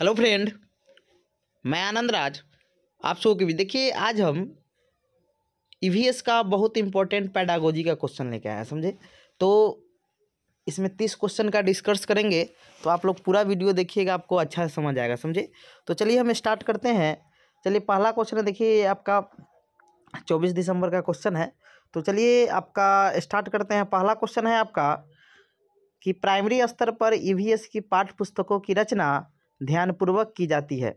hello friend मैं आनंद राज आप सबको भी देखिए आज हम ई e का बहुत इंपॉर्टेंट पैडागोजी का क्वेश्चन लेके आए हैं समझे तो इसमें तीस क्वेश्चन का डिस्कस करेंगे तो आप लोग पूरा वीडियो देखिएगा आपको अच्छा समझ आएगा समझे तो चलिए हम स्टार्ट करते हैं चलिए पहला क्वेश्चन है देखिए आपका चौबीस दिसंबर का क्वेश्चन है तो चलिए आपका स्टार्ट करते हैं पहला क्वेश्चन है आपका कि प्राइमरी स्तर पर ई e की पाठ्य पुस्तकों की रचना ध्यानपूर्वक की जाती है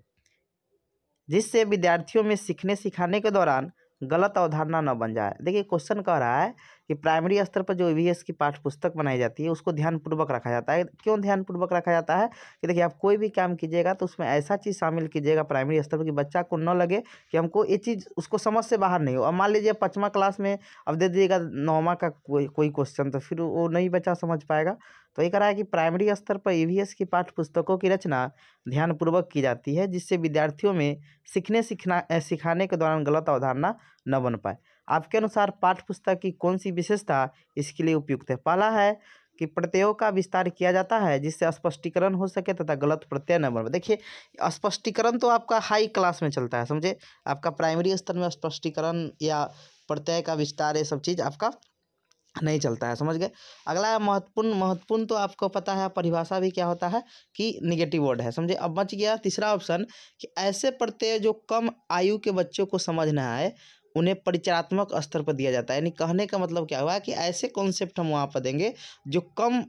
जिससे विद्यार्थियों में सीखने सिखाने के दौरान गलत अवधारणा न बन जाए देखिए क्वेश्चन कह रहा है कि प्राइमरी स्तर पर जो वी e की पाठ्यपुस्तक बनाई जाती है उसको ध्यानपूर्वक रखा जाता है क्यों ध्यानपूर्वक रखा जाता है कि देखिए आप कोई भी काम कीजिएगा तो उसमें ऐसा चीज़ शामिल कीजिएगा प्राइमरी स्तर पर कि बच्चा को न लगे कि हमको ये चीज़ उसको समझ से बाहर नहीं हो अब मान लीजिए पचमा क्लास में अब दे दीजिएगा नौवा का कोई कोई क्वेश्चन तो फिर वो नहीं बच्चा समझ पाएगा तो ये कह रहा है कि प्राइमरी स्तर पर ई e की पाठ्य पुस्तकों की रचना ध्यानपूर्वक की जाती है जिससे विद्यार्थियों में सीखने सीखना सिखाने के दौरान गलत अवधारणा न बन पाए आपके अनुसार पाठ पुस्तक की कौन सी विशेषता इसके लिए उपयुक्त है पहला है कि प्रत्ययों का विस्तार किया जाता है जिससे स्पष्टीकरण हो सके तथा गलत प्रत्यय न बन देखिए स्पष्टीकरण तो आपका हाई क्लास में चलता है समझे आपका प्राइमरी स्तर में स्पष्टीकरण या प्रत्यय का विस्तार ये सब चीज़ आपका नहीं चलता है समझ गए अगला है महत्वपूर्ण महत्वपूर्ण तो आपको पता है परिभाषा भी क्या होता है कि निगेटिव वर्ड है समझे अब बच गया तीसरा ऑप्शन कि ऐसे प्रत्यय जो कम आयु के बच्चों को समझ ना आए उन्हें परिचयात्मक स्तर पर दिया जाता है यानी कहने का मतलब क्या हुआ कि ऐसे कॉन्सेप्ट हम वहाँ पर देंगे जो कम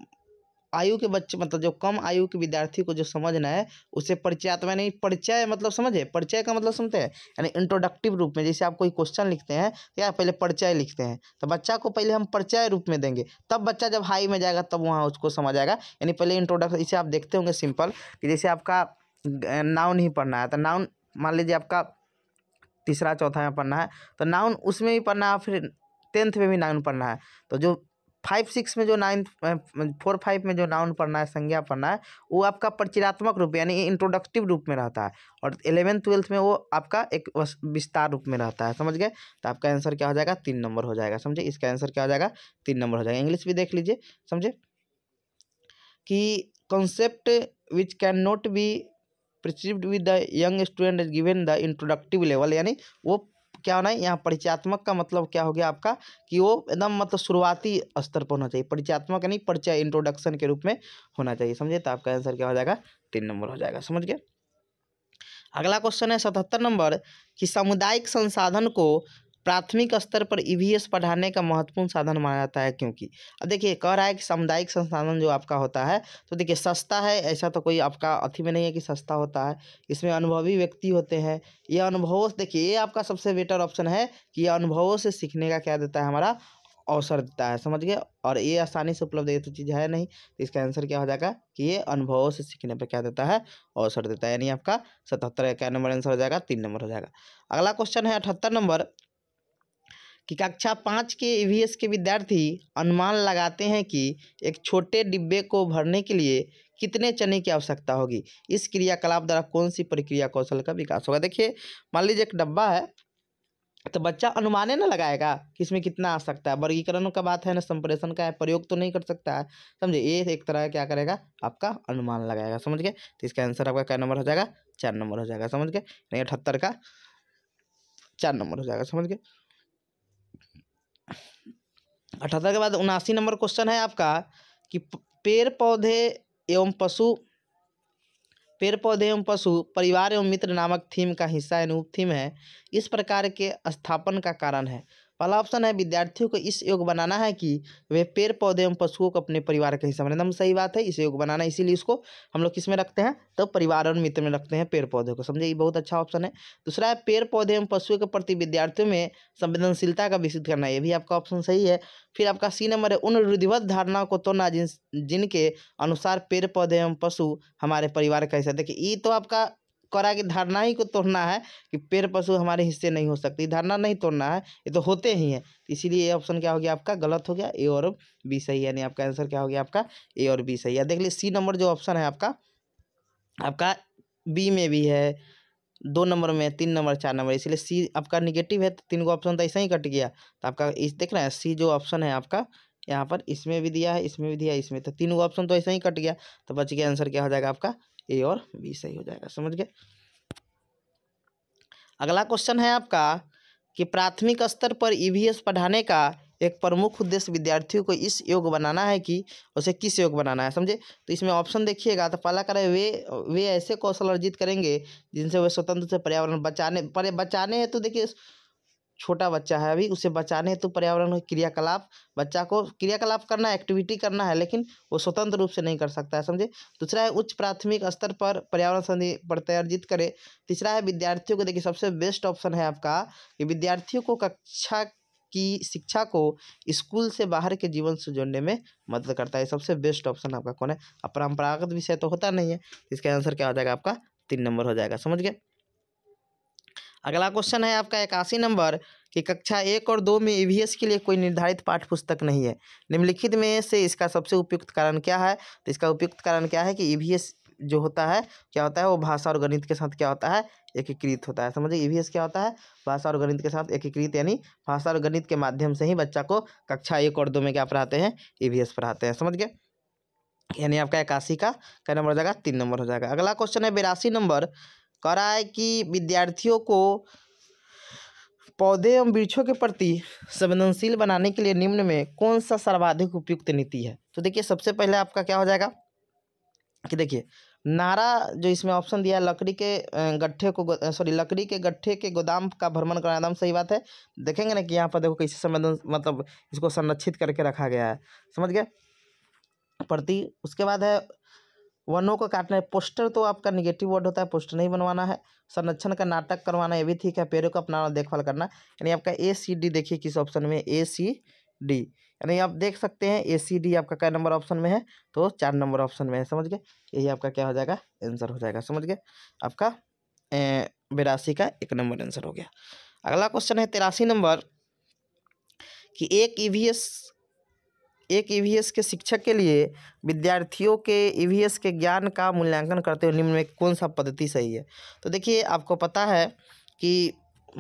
आयु के बच्चे मतलब जो कम आयु के विद्यार्थी को जो समझना है उसे परिचयात्मक नहीं परिचय मतलब समझे परिचय का मतलब समझते हैं यानी इंट्रोडक्टिव रूप में जैसे आप कोई क्वेश्चन लिखते हैं तो या पहले परिचय लिखते हैं तो बच्चा को पहले हम परिचय रूप में देंगे तब बच्चा जब हाई में जाएगा तब वहाँ उसको समझ आएगा यानी पहले इंट्रोडक्ट इसे आप देखते होंगे सिंपल कि जैसे आपका नाउन ही पढ़ना है तो नाउन मान लीजिए आपका तीसरा चौथा में पढ़ना है तो नाउन उसमें भी पढ़ना है फिर टेंथ में भी नाउन पढ़ना है तो जो फाइव सिक्स में जो नाइन्थ फोर फाइव में जो नाउन पढ़ना है संज्ञा पढ़ना है वो आपका परिचयात्मक रूप यानी इंट्रोडक्टिव रूप में रहता है और एलेवेंथ ट्वेल्थ में वो आपका एक विस्तार रूप में रहता है समझ गए तो आपका आंसर क्या हो जाएगा तीन नंबर हो जाएगा समझे इसका आंसर क्या हो जाएगा तीन नंबर हो जाएगा इंग्लिश भी देख लीजिए समझे कि concept which can not be perceived with the young student is given the introductory level यानी वो क्या होना है यहाँ परिचयात्मक का मतलब क्या हो गया आपका कि वो एकदम मतलब शुरुआती स्तर पर होना चाहिए परिचयात्मक यानी परिचय इंट्रोडक्शन के रूप में होना चाहिए समझे तो आपका आंसर क्या हो जाएगा तीन नंबर हो जाएगा समझ गया अगला क्वेश्चन है सतहत्तर नंबर कि सामुदायिक संसाधन को प्राथमिक स्तर पर ईवीएस e पढ़ाने का महत्वपूर्ण साधन माना जाता है क्योंकि अब देखिए कह रहा है कि सामुदायिक संसाधन जो आपका होता है तो देखिए सस्ता है ऐसा तो कोई आपका अथी में नहीं है कि सस्ता होता है इसमें अनुभवी व्यक्ति होते हैं यह अनुभवों से देखिए ये आपका सबसे बेटर ऑप्शन है कि यह अनुभवों से सीखने का क्या देता है हमारा अवसर देता है समझ गए और ये आसानी से उपलब्ध ये तो चीज़ है नहीं तो इसका आंसर क्या हो जाएगा कि ये अनुभवों से सीखने पर क्या देता है अवसर देता है यानी आपका सतहत्तर क्या नंबर आंसर हो जाएगा तीन नंबर हो जाएगा अगला क्वेश्चन है अठहत्तर नंबर कि कक्षा पाँच के ई e के विद्यार्थी अनुमान लगाते हैं कि एक छोटे डिब्बे को भरने के लिए कितने चने की आवश्यकता होगी इस क्रियाकलाप द्वारा कौन सी प्रक्रिया कौशल का विकास होगा देखिए मान लीजिए एक डब्बा है तो बच्चा अनुमान ना लगाएगा कि इसमें कितना आ सकता है वर्गीकरण का बात है ना संप्रेषण का है प्रयोग तो नहीं कर सकता है समझे ये एक तरह क्या करेगा आपका अनुमान लगाएगा समझ गए तो इसका आंसर आपका क्या नंबर हो जाएगा चार नंबर हो जाएगा समझ गए नहीं अठहत्तर का चार नंबर हो जाएगा समझ गए अठहत्तर के बाद उनासी नंबर क्वेश्चन है आपका कि पेड़ पौधे एवं पशु पेड़ पौधे एवं पशु परिवार एवं मित्र नामक थीम का हिस्सा यानी उप थीम है इस प्रकार के स्थापन का कारण है पहला ऑप्शन है विद्यार्थियों को इस योग बनाना है कि वे पेड़ पौधे एवं पशुओं को अपने परिवार के हिस्सा बने एकदम सही बात है इस योग बनाना इसीलिए इसको हम लोग किस में रखते हैं तो परिवार और मित्र में रखते हैं पेड़ पौधे को समझे ये बहुत अच्छा ऑप्शन है दूसरा है पेड़ पौधे एवं पशुओं के प्रति विद्यार्थियों में संवेदनशीलता का विकसित करना ये भी आपका ऑप्शन सही है फिर आपका सी नंबर है उन रुधिवत धारणाओं को तोड़ना जिन जिनके अनुसार पेड़ पौधे एवं पशु हमारे परिवार का हिस्सा देखिए ये तो आपका करा कि धारणा ही को तोड़ना है कि पेड़ पशु हमारे हिस्से नहीं हो सकती धारणा नहीं तोड़ना है ये तो होते ही हैं इसीलिए ये ऑप्शन क्या हो गया आपका गलत हो गया ए और बी सही यानी आपका आंसर क्या हो गया आपका ए और बी सही है देख लीजिए सी नंबर जो ऑप्शन है आपका आपका बी में भी है दो नंबर में तीन नंबर चार नंबर इसलिए सी आपका निगेटिव है तो तीन को ऑप्शन तो ऐसा ही कट गया तो आपका इस देख रहे हैं सी जो ऑप्शन है आपका यहाँ पर इसमें भी दिया है इसमें भी दिया है इसमें तो तीन को ऑप्शन तो ऐसा ही कट गया तो बच गया आंसर क्या हो जाएगा आपका ए और बी सही हो जाएगा समझ गए अगला क्वेश्चन है आपका कि प्राथमिक स्तर पर ईवीएस e पढ़ाने का एक प्रमुख उद्देश्य विद्यार्थियों को इस योग बनाना है कि उसे किस योग बनाना है समझे तो इसमें ऑप्शन देखिएगा तो पहला करें वे वे ऐसे कौशल अर्जित करेंगे जिनसे वे स्वतंत्र से पर्यावरण बचाने पर बचाने हैं तो देखिए छोटा बच्चा है अभी उसे बचाने तो पर्यावरण क्रियाकलाप बच्चा को क्रियाकलाप करना है एक्टिविटी करना है लेकिन वो स्वतंत्र रूप से नहीं कर सकता है समझे दूसरा है उच्च प्राथमिक स्तर पर पर्यावरण संधि प्रत्यर्जित करे तीसरा है विद्यार्थियों को देखिए सबसे बेस्ट ऑप्शन है आपका कि विद्यार्थियों को कक्षा की शिक्षा को स्कूल से बाहर के जीवन से जोड़ने में मदद करता है सबसे बेस्ट ऑप्शन आपका कौन है अपरम्परागत विषय तो होता नहीं है इसका आंसर क्या हो जाएगा आपका तीन नंबर हो जाएगा समझ गए अगला क्वेश्चन है आपका इक्यासी नंबर कि कक्षा एक और दो में ई e के लिए कोई निर्धारित पाठ पुस्तक नहीं है निम्नलिखित में से इसका सबसे उपयुक्त कारण क्या है तो इसका उपयुक्त कारण क्या है कि ई e जो होता है क्या होता है वो भाषा और गणित के साथ क्या होता है एकीकृत होता है समझिए ई e क्या होता है भाषा और गणित के साथ एकीकृत यानी भाषा और गणित के माध्यम से ही बच्चा को कक्षा एक और दो में क्या पढ़ाते हैं ई पढ़ाते हैं समझ गए यानी आपका इक्यासी का क्या नंबर हो जाएगा तीन नंबर हो जाएगा अगला क्वेश्चन है बिरासी नंबर करा है कि विद्यार्थियों को पौधे एवं वृक्षों के प्रति संवेदनशील बनाने के लिए निम्न में कौन सा सर्वाधिक उपयुक्त नीति है तो देखिए सबसे पहले आपका क्या हो जाएगा कि देखिए नारा जो इसमें ऑप्शन दिया है लकड़ी के गट्ठे को सॉरी लकड़ी के गट्ठे के गोदाम का भ्रमण करना एकदम सही बात है देखेंगे ना कि यहाँ पर देखो कैसे संवेदन मतलब इसको संरक्षित करके रखा गया है समझ गए प्रति उसके बाद है वनों को काटना है पोस्टर तो आपका निगेटिव वर्ड होता है पोस्टर नहीं बनवाना है संरक्षण का नाटक करवाना ये भी ठीक है पेड़ों को अपनाना देखभाल करना यानी आपका ए सी डी देखिए किस ऑप्शन में ए सी डी यानी आप देख सकते हैं ए सी डी आपका क्या नंबर ऑप्शन में है तो चार नंबर ऑप्शन में है समझ गए यही आपका क्या हो जाएगा आंसर हो जाएगा समझ गए आपका बेरासी का एक नंबर आंसर हो गया अगला क्वेश्चन है तिरासी नंबर कि एक ई वी एस एक ईवीएस e के शिक्षक के लिए विद्यार्थियों के ईवीएस e के ज्ञान का मूल्यांकन करते हुए निम्न में कौन सा पद्धति सही है तो देखिए आपको पता है कि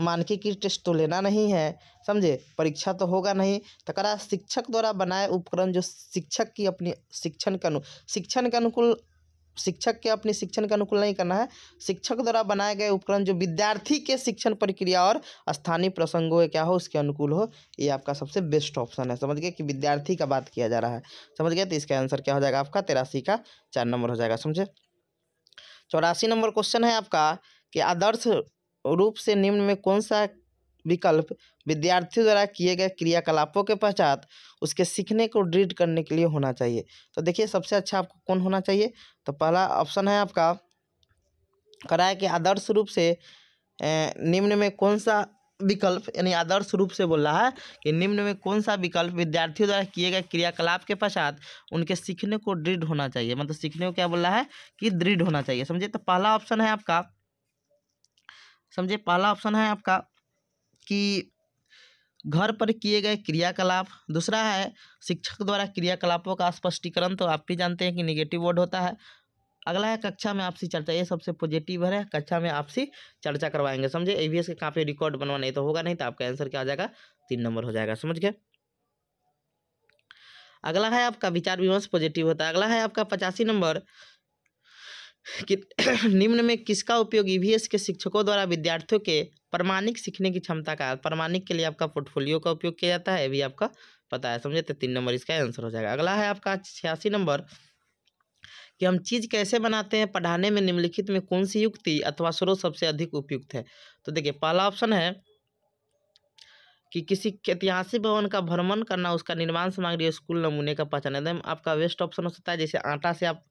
मानकीकृत टेस्ट तो लेना नहीं है समझे परीक्षा तो होगा नहीं करा शिक्षक द्वारा बनाए उपकरण जो शिक्षक की अपनी शिक्षण के अनु शिक्षण के अनुकूल शिक्षक के अपने शिक्षण के अनुकूल नहीं करना है शिक्षक द्वारा बनाए गए उपकरण जो विद्यार्थी के शिक्षण प्रक्रिया और स्थानीय प्रसंगों के क्या हो उसके अनुकूल हो ये आपका सबसे बेस्ट ऑप्शन है समझ गए कि विद्यार्थी का बात किया जा रहा है समझ गए तो इसका आंसर क्या हो जाएगा आपका तेरासी का चार नंबर हो जाएगा समझे चौरासी नंबर क्वेश्चन है आपका कि आदर्श रूप से निम्न में कौन सा विकल्प विद्यार्थियों द्वारा किए गए क्रियाकलापों के पश्चात उसके सीखने को दृढ़ करने के लिए होना चाहिए तो देखिए सबसे अच्छा आपको कौन होना चाहिए तो पहला ऑप्शन है आपका कराए कि आदर्श रूप से निम्न में कौन सा विकल्प यानी आदर्श रूप से बोल रहा है कि निम्न में कौन सा विकल्प विद्यार्थियों द्वारा किए गए क्रियाकलाप के पश्चात उनके सीखने को दृढ़ होना चाहिए मतलब सीखने को क्या बोल रहा है कि दृढ़ होना चाहिए समझे तो पहला ऑप्शन है आपका समझे पहला ऑप्शन है आपका कि घर पर किए गए क्रियाकलाप दूसरा है शिक्षक द्वारा क्रियाकलापों का स्पष्टीकरण तो आप भी जानते हैं कि निगेटिव वर्ड होता है अगला है कक्षा में आपसी चर्चा ये सबसे पॉजिटिव है कक्षा में आपसी चर्चा करवाएंगे समझे एवीएस के काफ़ी रिकॉर्ड बनवा नहीं तो होगा नहीं तो आपका आंसर क्या आ जाएगा तीन नंबर हो जाएगा समझ गए अगला है आपका विचार विमर्श पॉजिटिव होता है अगला है आपका पचासी नंबर कि निम्न में किसका उपयोग ईवीएस e के शिक्षकों द्वारा विद्यार्थियों के प्रमाणिक सीखने की क्षमता का प्रमाणिक के लिए आपका पोर्टफोलियो का उपयोग किया जाता है भी आपका पता है समझे तो तीन नंबर इसका आंसर हो जाएगा अगला है आपका छियासी नंबर कि हम चीज़ कैसे बनाते हैं पढ़ाने में निम्नलिखित में कौन सी युक्ति अथवा स्रोत सबसे अधिक उपयुक्त है तो देखिए पहला ऑप्शन है कि किसी ऐतिहासिक भवन का भ्रमण करना उसका निर्माण सामग्री स्कूल नमूने का पहचान एकदम आपका वेस्ट ऑप्शन हो सकता है जैसे आटा से आप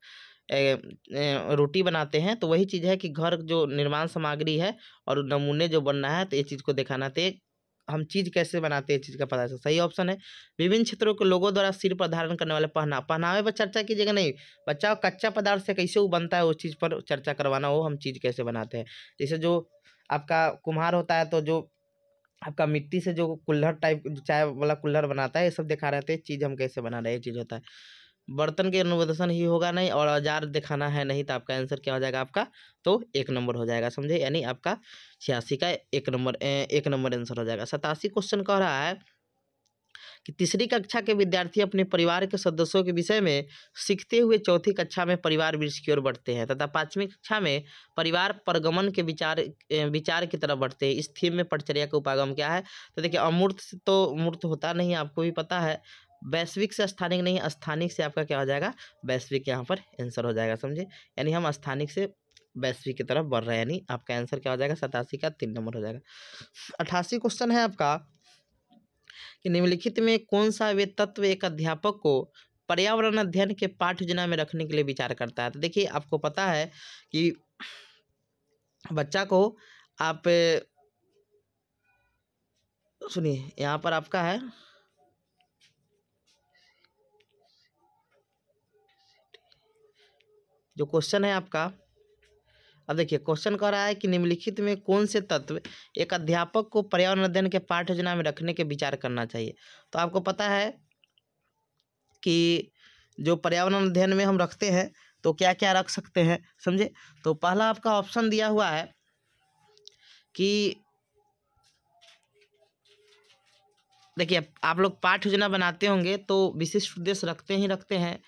रोटी बनाते हैं तो वही चीज़ है कि घर जो निर्माण सामग्री है और नमूने जो बनना है तो ये चीज़ को दिखाना थे तो हम चीज़ कैसे बनाते हैं चीज़ का पता चल सही ऑप्शन है विभिन्न क्षेत्रों के लोगों द्वारा सिर पर धारण करने वाले पहना पहनावे पर चर्चा कीजिएगा नहीं बच्चा कच्चा पदार्थ से कैसे वो बनता है उस चीज़ पर चर्चा करवाना हो हम चीज़ कैसे बनाते हैं जैसे जो आपका कुम्हार होता है तो जो आपका मिट्टी से जो कुल्हड़ टाइप चाय वाला कुल्हड़ बनाता है ये सब दिखा रहे थे चीज़ हम कैसे बना रहे हैं ये चीज़ होता है बर्तन के अनुवेदन ही होगा नहीं और औजार दिखाना है नहीं तो आपका आंसर क्या हो जाएगा आपका तो एक नंबर हो जाएगा समझे यानी आपका छियासी का एक नंबर एक नंबर आंसर हो जाएगा सतासी क्वेश्चन कह रहा है कि तीसरी कक्षा के विद्यार्थी अपने परिवार के सदस्यों के विषय में सीखते हुए चौथी कक्षा में परिवार वृक्ष की ओर बढ़ते हैं तथा पांचवी कक्षा में परिवार परगमन के विचार विचार की तरफ बढ़ते हैं इस थीम में परचर्या का उपागम क्या है तो देखिए अमूर्त तो मूर्त होता नहीं आपको भी पता है वैश्विक से स्थानिक नहीं स्थानिक से आपका क्या हो जाएगा वैश्विक यहाँ पर आंसर हो जाएगा समझे यानी हम स्थानिक से वैश्विक की तरफ बढ़ रहे हैं यानी आपका आंसर क्या हो जाएगा सतासी का तीन नंबर हो जाएगा अठासी क्वेश्चन है आपका कि निम्नलिखित में कौन सा वे तत्व एक अध्यापक को पर्यावरण अध्ययन के पाठ योजना में रखने के लिए विचार करता है तो देखिए आपको पता है कि बच्चा को आप सुनिए यहाँ पर आपका है जो क्वेश्चन है आपका अब देखिए क्वेश्चन कह रहा है कि निम्नलिखित में कौन से तत्व एक अध्यापक को पर्यावरण अध्ययन के पाठ योजना में रखने के विचार करना चाहिए तो आपको पता है कि जो पर्यावरण अध्ययन में हम रखते हैं तो क्या क्या रख सकते हैं समझे तो पहला आपका ऑप्शन दिया हुआ है कि देखिए आप लोग पाठ योजना बनाते होंगे तो विशिष्ट उद्देश्य रखते ही रखते हैं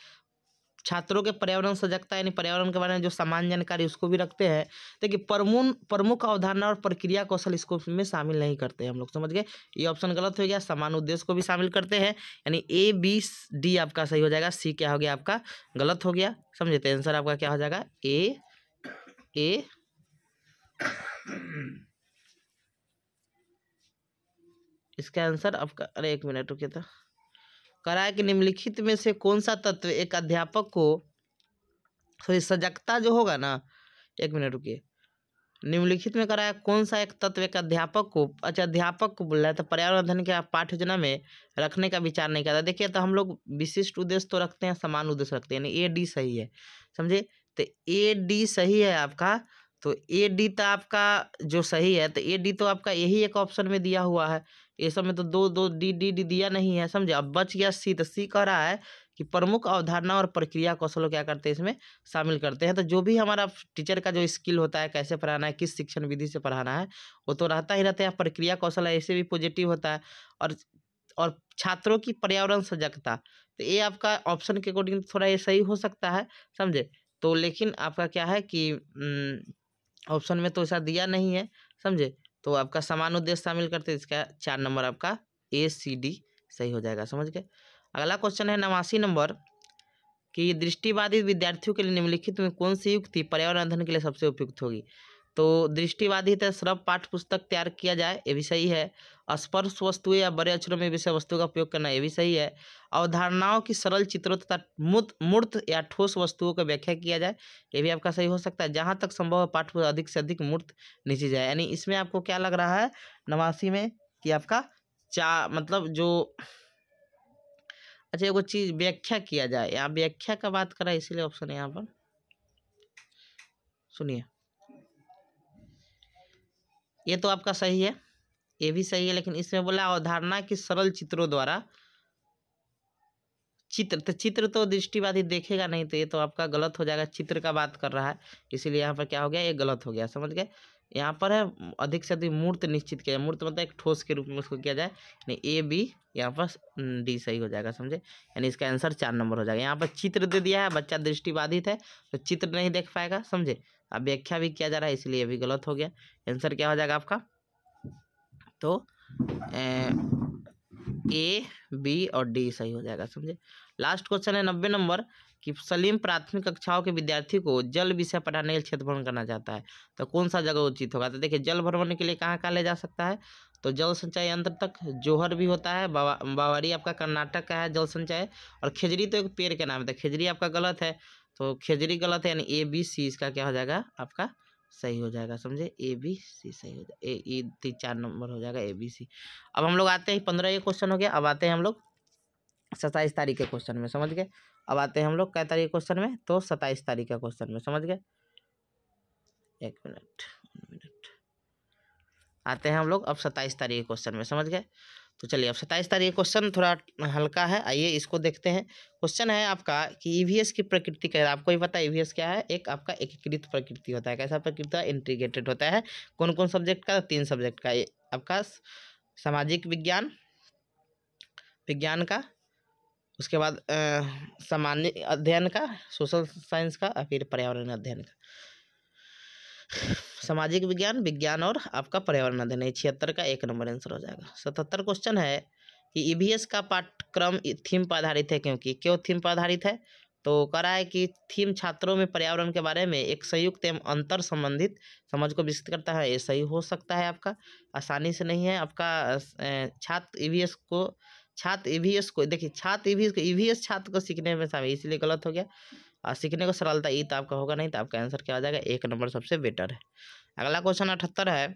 छात्रों के पर्यावरण सजगता यानी पर्यावरण के बारे में जो सामान्य जानकारी उसको भी रखते हैं देखिए प्रमुन प्रमुख अवधारणा और प्रक्रिया कौशल इसको में शामिल नहीं करते हम लोग समझ गए ये ऑप्शन गलत हो गया समान उद्देश्य को भी शामिल करते हैं यानी ए बी डी आपका सही हो जाएगा सी क्या हो गया आपका गलत हो गया समझे तो आंसर आपका क्या हो जाएगा ए ए इसका आंसर आपका अरे एक मिनट रुके था कराए कि निम्नलिखित में से कौन सा तत्व एक अध्यापक को सॉरी सजगता जो होगा ना एक मिनट रुकिए निम्नलिखित में कराया कौन सा एक तत्व एक अध्यापक को अच्छा अध्यापक को बोल रहा है तो पर्यावरण अध्ययन के पाठ योजना में रखने का विचार नहीं करता देखिए तो हम लोग विशिष्ट उद्देश्य तो रखते हैं समान उद्देश्य रखते हैं यानी ए डी सही है समझे तो ए डी सही है आपका तो ए डी तो आपका जो सही है तो ए डी तो आपका यही एक ऑप्शन में दिया हुआ है ये सब में तो दो दो डी डी डी दिया नहीं है समझे अब बच गया सी तो सी कह रहा है कि प्रमुख अवधारणा और प्रक्रिया कौशल क्या करते हैं इसमें शामिल करते हैं तो जो भी हमारा टीचर का जो स्किल होता है कैसे पढ़ाना है किस शिक्षण विधि से पढ़ाना है वो तो रहता ही रहता है प्रक्रिया कौशल है ऐसे भी पॉजिटिव होता है और और छात्रों की पर्यावरण सजगता तो ये आपका ऑप्शन के अकॉर्डिंग थोड़ा ये सही हो सकता है समझे तो लेकिन आपका क्या है कि ऑप्शन में तो ऐसा दिया नहीं है समझे तो आपका समान उद्देश्य शामिल करते इसका चार नंबर आपका ए सी डी सही हो जाएगा समझ गए अगला क्वेश्चन है नवासी नंबर कि दृष्टिबाधित विद्यार्थियों के लिए निम्नलिखित में कौन सी युक्ति पर्यावरण अध्ययन के लिए सबसे उपयुक्त होगी तो दृष्टिबाधित है श्रव पाठ पुस्तक तैयार किया जाए ये भी सही है स्पर्श वस्तु या बड़े अक्षरों में विषय वस्तु का उपयोग करना ये भी सही है अवधारणाओं की सरल चित्रों तथा मूर्त मूर्त या ठोस वस्तुओं का व्याख्या किया जाए ये भी आपका सही हो सकता है जहाँ तक संभव है पाठ अधिक से अधिक मूर्त नीचे जाए यानी इसमें आपको क्या लग रहा है नवासी में कि आपका चा मतलब जो अच्छा एगो चीज़ व्याख्या किया जाए यहाँ व्याख्या का बात करा इसीलिए ऑप्शन है यहाँ पर सुनिए ये तो आपका सही है ये भी सही है लेकिन इसमें बोला अवधारणा की सरल चित्रों द्वारा चित्र तो चित्र तो दृष्टिवादी देखेगा नहीं तो ये तो आपका गलत हो जाएगा चित्र का बात कर रहा है इसीलिए यहाँ पर क्या हो गया ये गलत हो गया समझ गए यहाँ पर है अधिक से अधिक मूर्त निश्चित किया जाए मूर्त मतलब एक ठोस के रूप में उसको किया जाए नहीं ए बी यहाँ पर डी सही हो जाएगा समझे यानी इसका आंसर चार नंबर हो जाएगा यहाँ पर चित्र दे दिया है बच्चा दृष्टिबाधित है तो चित्र नहीं देख पाएगा समझे अब व्याख्या भी किया जा रहा है इसलिए भी गलत हो गया आंसर क्या हो जाएगा आपका तो ए बी और डी सही हो जाएगा समझे लास्ट क्वेश्चन है नब्बे नंबर कि सलीम प्राथमिक कक्षाओं के विद्यार्थी को जल विषय पढ़ाने के लिए क्षेत्र भ्रमण करना चाहता है तो कौन सा जगह उचित होगा तो देखिए जल भ्रमण के लिए कहाँ कहाँ ले जा सकता है तो जल संचय यंत्र तक जोहर भी होता है बावा, बावरी आपका कर्नाटक का है जल संचय और खिजरी तो एक पेड़ के नाम है तो आपका गलत है तो खेजरी गलत है यानी ए बी सी इसका क्या हो जाएगा आपका सही हो जाएगा समझे ए बी सी सही हो जाएगा ए तीन चार नंबर हो जाएगा ए बी सी अब हम लोग आते हैं पंद्रह ये क्वेश्चन हो गया अब आते हैं हम लोग सत्ताईस तारीख के क्वेश्चन में समझ गए अब आते हैं हम लोग कै तारीख क्वेश्चन में तो सत्ताईस तारीख का क्वेश्चन में समझ गए एक मिनट मिनट आते हैं हम लोग अब सत्ताईस तारीख के क्वेश्चन में समझ गए तो चलिए अब सत्ताईस तारीख क्वेश्चन थोड़ा हल्का है आइए इसको देखते हैं क्वेश्चन है आपका कि ईवीएस e की प्रकृति क्या है आपको ही पता है ईवीएस e क्या है एक आपका एकीकृत प्रकृति होता है कैसा प्रकृति इंटीग्रेटेड होता है कौन कौन सब्जेक्ट का तीन सब्जेक्ट का ये आपका सामाजिक विज्ञान विज्ञान का उसके बाद सामान्य अध्ययन का सोशल साइंस का फिर पर्यावरण अध्ययन का सामाजिक विज्ञान विज्ञान और आपका पर्यावरण अध्ययन है छिहत्तर का एक नंबर आंसर हो जाएगा सतहत्तर क्वेश्चन है कि ई e का पाठ्यक्रम थीम पर आधारित है क्योंकि क्यों थीम पर आधारित है तो कह रहा है कि थीम छात्रों में पर्यावरण के बारे में एक संयुक्त एवं अंतर संबंधित समझ को विकसित करता है ये सही हो सकता है आपका आसानी से नहीं है आपका छात्र ई e को छात्र ई e को देखिए छात्र ई को ई छात्र को सीखने में शामिल इसलिए गलत हो गया और सीखने को सरलता ई तो आपका होगा नहीं तो आपका आंसर क्या आ जाएगा एक नंबर सबसे बेटर है अगला क्वेश्चन अठहत्तर है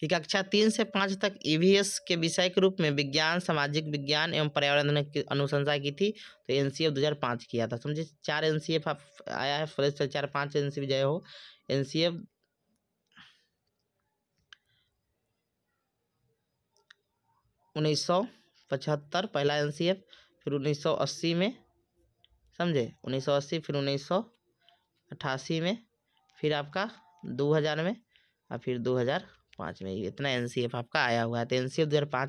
कि कक्षा तीन से पाँच तक ई e के विषय के रूप में विज्ञान सामाजिक विज्ञान एवं पर्यावरण ने अनुशंसा की थी तो एन सी एफ दो हज़ार किया था समझिए चार एन सी एफ आया है फ्रेश चार पाँच एन सी एफ जय हो एन सी एफ उन्नीस सौ पचहत्तर पहला एन सी एफ फिर उन्नीस सौ अस्सी में समझे 1980 फिर 1988 में फिर आपका 2000 में और फिर 2005 में इतना एन आपका आया हुआ है तो एन सी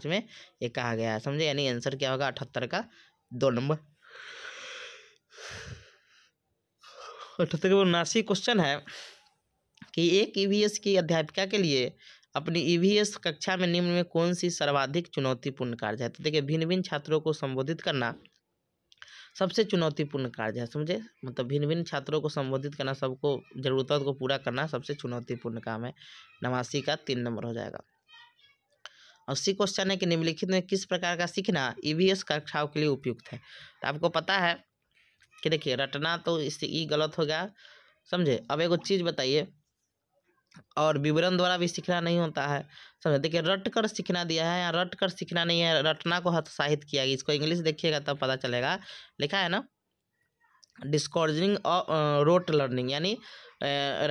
में ये कहा गया है समझे यानी आंसर क्या होगा अठहत्तर का दो नंबर अठहत्तर का उन्नासी क्वेश्चन है कि एक ई e की अध्यापिका के लिए अपनी ईवीएस e कक्षा में निम्न में कौन सी सर्वाधिक चुनौतीपूर्ण कार्य है तो देखिए भिन्न भिन्न छात्रों को संबोधित करना सबसे चुनौतीपूर्ण कार्य है समझे मतलब भिन्न भिन्न छात्रों को संबोधित करना सबको ज़रूरतों को पूरा करना सबसे चुनौतीपूर्ण काम है नवासी का तीन नंबर हो जाएगा और सी क्वेश्चन है कि निम्नलिखित में किस प्रकार का सीखना ई वी एस कक्षाओं के लिए उपयुक्त है तो आपको पता है कि देखिए रटना तो इससे ई गलत हो गया समझे अब एगो चीज़ बताइए और विवरण द्वारा भी सीखना नहीं होता है समझ देखिए रट कर सीखना दिया है या रट कर सीखना नहीं है रटना को हतोत्साहित किया गया इसको इंग्लिश देखिएगा तब पता चलेगा लिखा है ना डिस्कॉर्जिंग और रोट लर्निंग यानी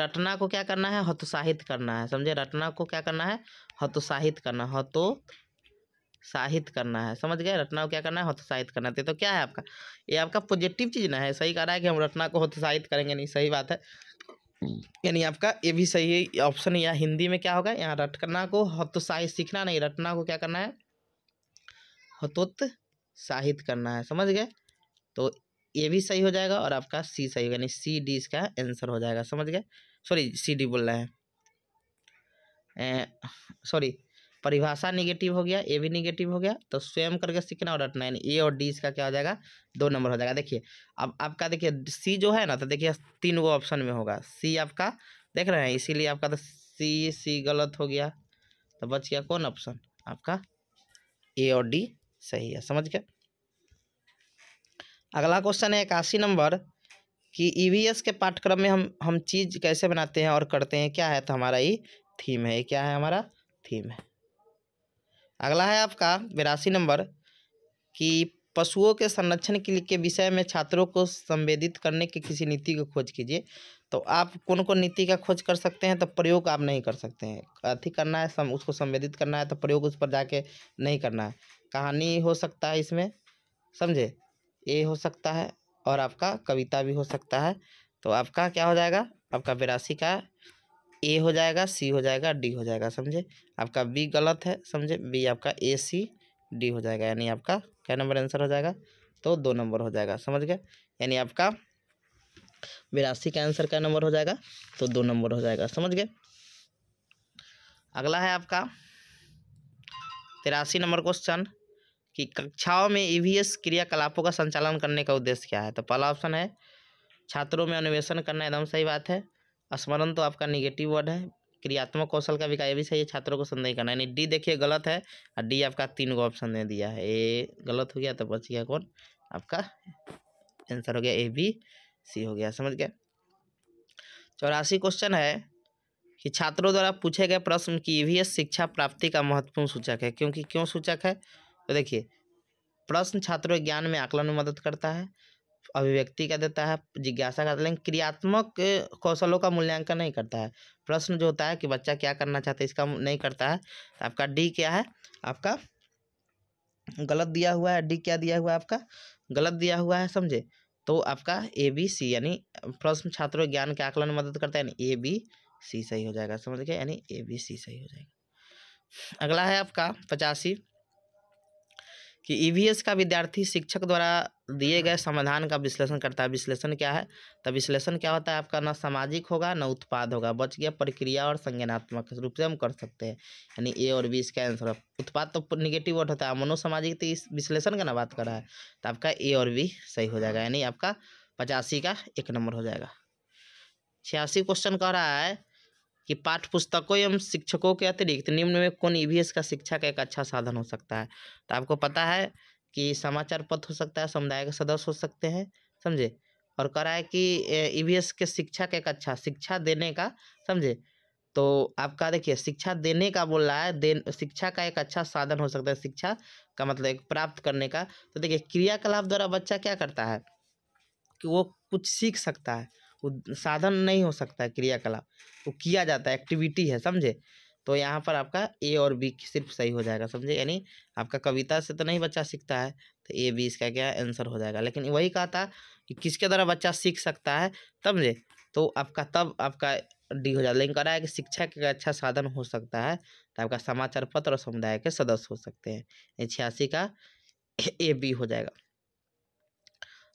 रटना को क्या करना है हतोत्साहित करना है समझे रटना को क्या करना है हतोत्साहित करना हतो साहित करना है समझ गए रटना को क्या करना है हतोत्साहित करना है तो क्या है आपका ये आपका पॉजिटिव चीज़ ना है सही कह रहा है कि हम रटना को हतोत्साहित करेंगे नहीं सही बात है यानी आपका ये भी सही है ऑप्शन या हिंदी में क्या होगा यहाँ रटकना को हतोत्साहित सीखना नहीं रटना को क्या करना है हतोत्साहित करना है समझ गए तो ये भी सही हो जाएगा और आपका सी सही होगा यानी सी डी इसका आंसर हो जाएगा समझ गए सॉरी सी डी बोल रहे हैं सॉरी परिभाषा निगेटिव हो गया ए भी निगेटिव हो गया तो स्वयं करके सीखना और अट नाइन ए और डी इसका क्या हो जाएगा दो नंबर हो जाएगा देखिए अब आपका देखिए सी जो है ना तो देखिए तीन गो ऑप्शन में होगा सी आपका देख रहे हैं इसीलिए आपका तो सी सी गलत हो गया तो बच गया कौन ऑप्शन आपका ए और डी सही है समझ गया अगला क्वेश्चन है इक्यासी नंबर कि ईवीएस e के पाठ्यक्रम में हम हम चीज़ कैसे बनाते हैं और करते हैं क्या है तो हमारा ये थीम है क्या है हमारा थीम है अगला है आपका बिरासी नंबर कि पशुओं के संरक्षण के के विषय में छात्रों को संवेदित करने की किसी नीति की खोज कीजिए तो आप कौन कौन नीति का खोज कर सकते हैं तो प्रयोग आप नहीं कर सकते हैं अथी करना है सम, उसको संवेदित करना है तो प्रयोग उस पर जाके नहीं करना है कहानी हो सकता है इसमें समझे ये हो सकता है और आपका कविता भी हो सकता है तो आपका क्या हो जाएगा आपका बिरासी का ए हो जाएगा सी हो जाएगा डी हो जाएगा समझे आपका बी गलत है समझे बी आपका ए सी डी हो जाएगा यानी आपका क्या नंबर आंसर हो जाएगा तो दो नंबर हो जाएगा समझ गए यानी आपका बिरासी का आंसर क्या नंबर हो जाएगा तो दो नंबर हो जाएगा समझ गए अगला है आपका तिरासी नंबर क्वेश्चन कि कक्षाओं में ईवीएस क्रियाकलापों का संचालन करने का उद्देश्य क्या है तो पहला ऑप्शन है छात्रों में अन्वेषण करना एकदम सही बात है स्मरण तो आपका निगेटिव वर्ड है क्रियात्मक कौशल का विकास भी सही है छात्रों को संदेह करना यानी डी देखिए गलत है और डी आपका तीन गो ऑप्शन दे दिया है ए गलत हो गया तो बच गया कौन आपका आंसर हो गया ए बी सी हो गया समझ गया चौरासी क्वेश्चन है कि छात्रों द्वारा पूछे गए प्रश्न की ईवीएस शिक्षा प्राप्ति का महत्वपूर्ण सूचक है क्योंकि क्यों सूचक है तो देखिए प्रश्न छात्रों ज्ञान में आकलन में मदद करता है अभिव्यक्ति का देता है जिज्ञासा का लेकिन क्रियात्मक कौशलों का मूल्यांकन नहीं करता है प्रश्न जो होता है कि बच्चा क्या करना चाहता है इसका नहीं करता है आपका डी क्या है आपका गलत दिया हुआ है डी क्या दिया हुआ है आपका गलत दिया हुआ है समझे तो आपका ए बी सी यानी प्रश्न छात्रों ज्ञान के आकलन में मदद करता है यानी ए बी सी सही हो जाएगा समझ गए यानी ए बी सी सही हो जाएगा अगला है आपका पचासी कि ईवीएस e का विद्यार्थी शिक्षक द्वारा दिए गए समाधान का विश्लेषण करता है विश्लेषण क्या है तो विश्लेषण क्या होता है आपका ना सामाजिक होगा ना उत्पाद होगा बच गया प्रक्रिया और संज्ञानात्मक रूप से हम कर सकते हैं यानी ए और बी इसका आंसर उत्पाद तो निगेटिव वर्ड होता है मनोसामाजिक तो इस विश्लेषण का ना बात कर रहा है तो आपका ए और बी सही हो जाएगा यानी आपका पचासी का एक नंबर हो जाएगा छियासी क्वेश्चन कह रहा है कि पाठ पुस्तकों एवं शिक्षकों के अतिरिक्त निम्न में कौन ई e का शिक्षा का एक अच्छा साधन हो सकता है तो आपको पता है कि समाचार पत्र हो सकता है समुदाय के सदस्य हो सकते हैं समझे और कह रहा है कि ई e के शिक्षा का एक अच्छा शिक्षा देने का समझे तो आपका देखिए शिक्षा देने का बोल रहा है देन शिक्षा का एक अच्छा साधन हो सकता है शिक्षा का मतलब एक प्राप्त करने का तो देखिए क्रियाकलाप द्वारा बच्चा क्या करता है कि वो कुछ सीख सकता है साधन नहीं हो सकता है क्रियाकलाप वो तो किया जाता है एक्टिविटी है समझे तो यहाँ पर आपका ए और बी सिर्फ सही हो जाएगा समझे यानी आपका कविता से तो नहीं बच्चा सीखता है तो ए बी इसका क्या आंसर हो जाएगा लेकिन वही कहा था कि किसके द्वारा बच्चा सीख सकता है समझे तो आपका तब आपका डी हो जाता लेकिन कह रहा है कि शिक्षा का अच्छा साधन हो सकता है तो आपका समाचार पत्र और समुदाय के सदस्य हो सकते हैं छियासी का ए बी हो जाएगा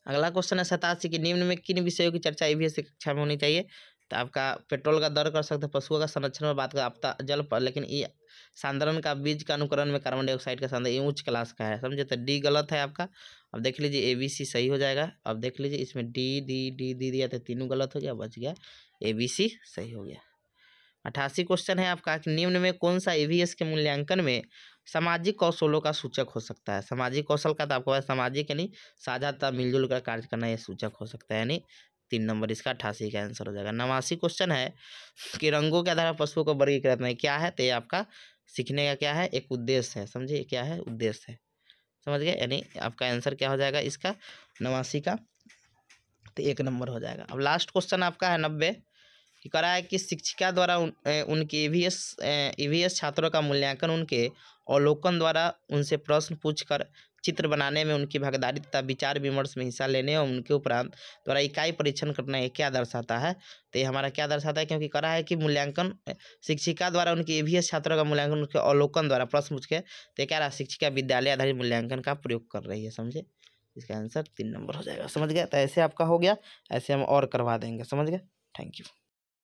अगला क्वेश्चन है सतासी की निम्न में किन विषयों की चर्चा ईवीएस की कक्षा में होनी चाहिए तो आपका पेट्रोल का दर कर सकते हैं पशुओं का संरक्षण में बात कर आपता जल पर लेकिन ये साधारण का बीज का अनुकरण में कार्बन डाइऑक्साइड का साधन ये उच्च क्लास का है समझे तो डी गलत है आपका अब देख लीजिए ए बी सी सही हो जाएगा अब देख लीजिए इसमें डी डी डी डी दिया तो तीनों गलत हो गया बच गया ए बी सी सही हो गया अठासी क्वेश्चन है आपका कि निम्न में कौन सा ईवीएस के मूल्यांकन में सामाजिक कौशलों का सूचक हो सकता है सामाजिक कौशल का तो आपको सामाजिक यानी साझाता मिलजुल कर कार्य करना यह सूचक हो सकता है यानी तीन नंबर इसका अठासी का आंसर हो जाएगा नवासी क्वेश्चन है कि रंगों के आधार पर पशुओं को वर्गीकृत में क्या है तो ये आपका सीखने का क्या है एक उद्देश्य है समझिए क्या है उद्देश्य है समझ गए यानी आपका आंसर क्या हो जाएगा इसका नवासी का तो एक नंबर हो जाएगा अब लास्ट क्वेश्चन आपका है नब्बे करा है कि शिक्षिका द्वारा उन, उनके ई e ईवीएस e छात्रों का मूल्यांकन उनके अवलोकन द्वारा उनसे प्रश्न पूछकर चित्र बनाने में उनकी भागीदारी तथा विचार विमर्श में हिस्सा लेने और उनके उपरांत द्वारा इकाई परीक्षण करना ये क्या दर्शाता है तो ये हमारा क्या दर्शाता है क्योंकि करा है कि मूल्यांकन शिक्षिका द्वारा उनके ई e छात्रों का मूल्यांकन उनके अवलोकन द्वारा प्रश्न पूछ के तो क्या रहा शिक्षिका विद्यालय आधारित मूल्यांकन का प्रयोग कर रही है समझे इसका आंसर तीन नंबर हो जाएगा समझ गया तो ऐसे आपका हो गया ऐसे हम और करवा देंगे समझ गए थैंक यू